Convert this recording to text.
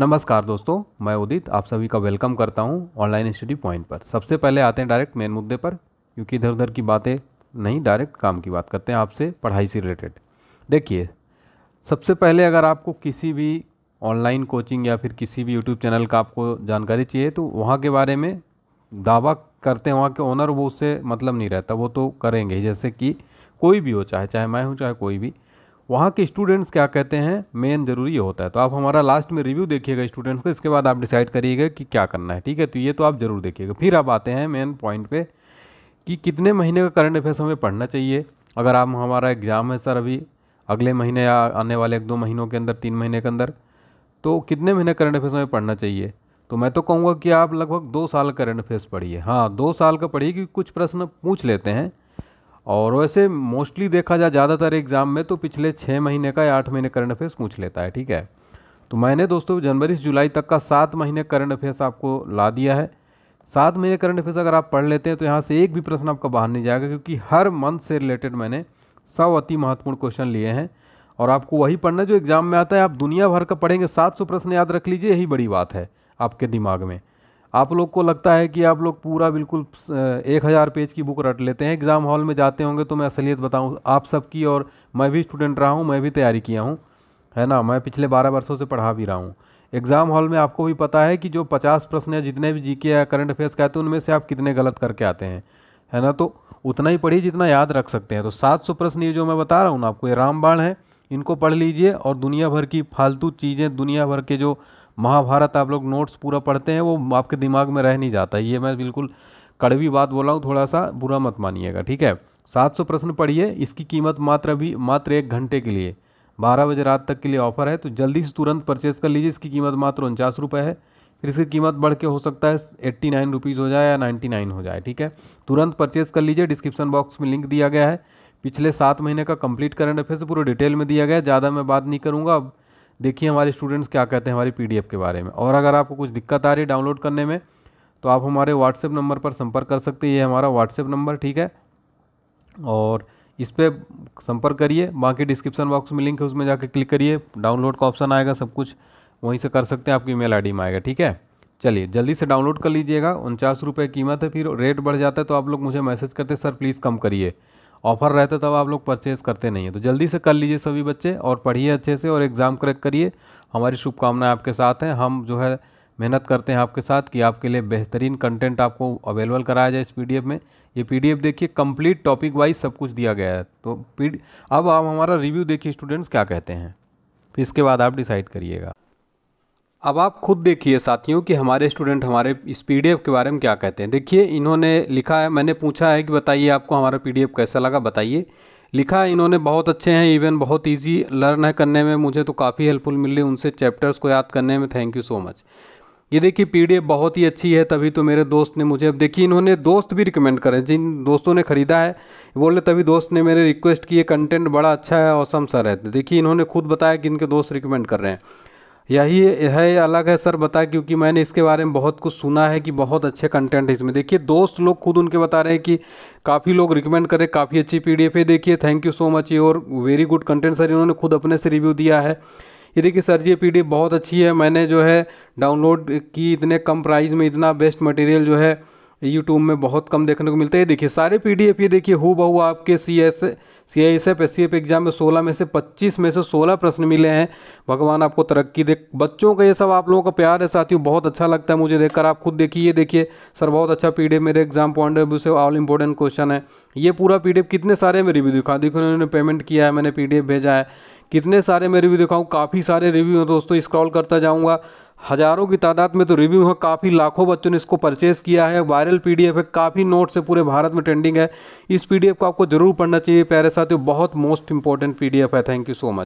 नमस्कार दोस्तों मैं उदित आप सभी का वेलकम करता हूं ऑनलाइन स्टडी पॉइंट पर सबसे पहले आते हैं डायरेक्ट मेन मुद्दे पर क्योंकि इधर उधर की बातें नहीं डायरेक्ट काम की बात करते हैं आपसे पढ़ाई से रिलेटेड देखिए सबसे पहले अगर आपको किसी भी ऑनलाइन कोचिंग या फिर किसी भी यूट्यूब चैनल का आपको जानकारी चाहिए तो वहाँ के बारे में दावा करते हैं वहाँ के ऑनर वो उससे मतलब नहीं रहता वो तो करेंगे जैसे कि कोई भी हो चाहे चाहे मैं हूँ चाहे कोई भी वहाँ के स्टूडेंट्स क्या कहते हैं मेन ज़रूरी ये होता है तो आप हमारा लास्ट में रिव्यू देखिएगा स्टूडेंट्स का इसके बाद आप डिसाइड करिएगा कि क्या करना है ठीक है तो ये तो आप ज़रूर देखिएगा फिर आप आते हैं मेन पॉइंट पे कि कितने महीने का करंट अफेयर्स हमें पढ़ना चाहिए अगर आप हमारा एग्ज़ाम है सर अभी अगले महीने या आने वाले एक दो महीनों के अंदर तीन महीने के अंदर तो कितने महीने करंट अफेयर्स हमें पढ़ना चाहिए तो मैं तो कहूँगा कि आप लगभग दो साल करंट अफेयर्स पढ़िए हाँ दो साल का पढ़िए क्योंकि कुछ प्रश्न पूछ लेते हैं और वैसे मोस्टली देखा जाए ज़्यादातर एग्ज़ाम में तो पिछले छः महीने का या आठ महीने करंट अफेयर्स पूछ लेता है ठीक है तो मैंने दोस्तों जनवरी से जुलाई तक का सात महीने करंट अफेयर्स आपको ला दिया है सात महीने करंट अफेयर्स अगर आप पढ़ लेते हैं तो यहाँ से एक भी प्रश्न आपका बाहर नहीं जाएगा क्योंकि हर मंथ से रिलेटेड मैंने सब अति महत्वपूर्ण क्वेश्चन लिए हैं और आपको वही पढ़ना जो एग्ज़ाम में आता है आप दुनिया भर का पढ़ेंगे सात सौ प्रश्न याद रख लीजिए यही बड़ी बात है आपके दिमाग में आप लोग को लगता है कि आप लोग पूरा बिल्कुल एक हज़ार पेज की बुक रट लेते हैं एग्ज़ाम हॉल में जाते होंगे तो मैं असलियत बताऊँ आप सबकी और मैं भी स्टूडेंट रहा हूँ मैं भी तैयारी किया हूँ है ना मैं पिछले बारह वर्षों से पढ़ा भी रहा हूँ एग्ज़ाम हॉल में आपको भी पता है कि जो पचास प्रश्न या जितने भी जी या करंट अफेयर्स कहते हैं उनमें से आप कितने गलत करके आते हैं है ना तो उतना ही पढ़िए जितना याद रख सकते हैं तो सात सौ प्रश्न ये जो मैं बता रहा हूँ ना आपको ये रामबाण है इनको पढ़ लीजिए और दुनिया भर की फालतू चीज़ें दुनिया भर के जो महाभारत आप लोग नोट्स पूरा पढ़ते हैं वो आपके दिमाग में रह नहीं जाता ये मैं बिल्कुल कड़वी बात बोला हूँ थोड़ा सा बुरा मत मानिएगा ठीक है सात सौ प्रश्न पढ़िए इसकी कीमत मात्र अभी मात्र एक घंटे के लिए बारह बजे रात तक के लिए ऑफर है तो जल्दी से तुरंत परचेज कर लीजिए इसकी कीमत मात्र उनचास रुपये है फिर इसकी कीमत बढ़ के हो सकता है एट्टी नाइन रुपीज़ हो जाए या नाइन्टी नाइन हो जाए ठीक है तुरंत परचेज कर लीजिए डिस्क्रिप्शन बॉक्स में लिंक दिया गया है पिछले सात महीने का कंप्लीट करंट अफेयर पूरा डिटेल में दिया गया ज़्यादा मैं बात नहीं करूँगा अब देखिए हमारे स्टूडेंट्स क्या कहते हैं हमारी पीडीएफ के बारे में और अगर आपको कुछ दिक्कत आ रही है डाउनलोड करने में तो आप हमारे व्हाट्सएप नंबर पर संपर्क कर सकते हैं ये हमारा व्हाट्सएप नंबर ठीक है और इस पर संपर्क करिए बाकी डिस्क्रिप्शन बॉक्स में लिंक है उसमें जाकर क्लिक करिए डाउनलोड का ऑप्शन आएगा सब कुछ वहीं से कर सकते हैं आपकी ईमेल आईडी में आएगा ठीक है चलिए जल्दी से डाउनलोड कर लीजिएगा उनचास रुपये कीमत है फिर रेट बढ़ जाता है तो आप लोग मुझे मैसेज करते सर प्लीज़ कम करिए ऑफर रहता तब आप लोग परचेज करते नहीं हैं तो जल्दी से कर लीजिए सभी बच्चे और पढ़िए अच्छे से और एग्ज़ाम क्रैक करिए हमारी शुभकामनाएं आपके साथ हैं हम जो है मेहनत करते हैं आपके साथ कि आपके लिए बेहतरीन कंटेंट आपको अवेलेबल कराया जाए इस पी में ये पी देखिए कंप्लीट टॉपिक वाइज सब कुछ दिया गया है तो पी अब आप हमारा रिव्यू देखिए स्टूडेंट्स क्या कहते हैं फिर इसके बाद आप डिसाइड करिएगा अब आप खुद देखिए साथियों कि हमारे स्टूडेंट हमारे इस पी के बारे में क्या कहते हैं देखिए इन्होंने लिखा है मैंने पूछा है कि बताइए आपको हमारा पी कैसा लगा बताइए लिखा है इन्होंने बहुत अच्छे हैं इवन बहुत इजी लर्न है करने में मुझे तो काफ़ी हेल्पफुल मिली उनसे चैप्टर्स को याद करने में थैंक यू सो मच ये देखिए पी बहुत ही अच्छी है तभी तो मेरे दोस्त ने मुझे अब देखिए इन्होंने दोस्त भी रिकमेंड करें जिन दोस्तों ने ख़रीदा है बोले तभी दोस्त ने मेरे रिक्वेस्ट किए कंटेंट बड़ा अच्छा है और सम सर है देखिए इन्होंने खुद बताया कि इनके दोस्त रिकमेंड कर रहे हैं यही है अलग है सर बता क्योंकि मैंने इसके बारे में बहुत कुछ सुना है कि बहुत अच्छे कंटेंट है इसमें देखिए दोस्त लोग खुद उनके बता रहे हैं कि काफ़ी लोग रिकमेंड करें काफ़ी अच्छी पीडीएफ है देखिए थैंक यू सो मच ये और वेरी गुड कंटेंट सर इन्होंने खुद अपने से रिव्यू दिया है ये देखिए सर ये पी बहुत अच्छी है मैंने जो है डाउनलोड की इतने कम प्राइस में इतना बेस्ट मटेरियल जो है यूट्यूब में बहुत कम देखने को मिलता है देखिए सारे पी ये देखिए हु बहु आपके C S C I S F S C F exam में सोलह में से पच्चीस में से सोलह प्रश्न मिले हैं भगवान आपको तरक्की दे बच्चों का ये सब आप लोगों का प्यार है साथियों बहुत अच्छा लगता है मुझे देखकर आप खुद देखिए ये देखिए सर बहुत अच्छा पी मेरे एग्जाम पॉइंट ऑफ व्यू से ऑल इंपॉर्टेंट क्वेश्चन है ये पूरा पी कितने सारे मेरी भी दिखा देखो उन्होंने पेमेंट किया है मैंने पी भेजा है कितने सारे मैं रिव्यू दिखाऊँ काफ़ी सारे रिव्यू हैं दोस्तों स्क्रॉल करता जाऊँगा हज़ारों की तादाद में तो रिव्यू है काफ़ी लाखों बच्चों ने इसको परचेस किया है वायरल पीडीएफ है काफ़ी नोट्स है पूरे भारत में ट्रेंडिंग है इस पीडीएफ को आपको ज़रूर पढ़ना चाहिए प्यारे साथियों बहुत मोस्ट इंपॉर्टेंट पीडीएफ है थैंक यू सो मच